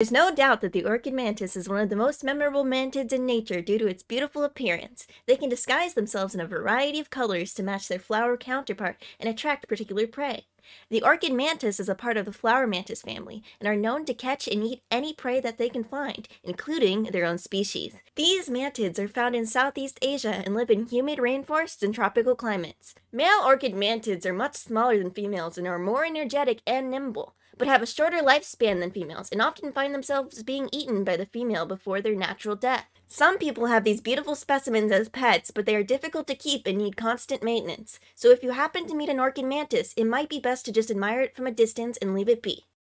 There's no doubt that the orchid mantis is one of the most memorable mantids in nature due to its beautiful appearance. They can disguise themselves in a variety of colors to match their flower counterpart and attract particular prey. The orchid mantis is a part of the flower mantis family and are known to catch and eat any prey that they can find, including their own species. These mantids are found in Southeast Asia and live in humid rainforests and tropical climates. Male orchid mantids are much smaller than females and are more energetic and nimble, but have a shorter lifespan than females and often find themselves being eaten by the female before their natural death. Some people have these beautiful specimens as pets, but they are difficult to keep and need constant maintenance. So if you happen to meet an orchid mantis, it might be best us to just admire it from a distance and leave it be.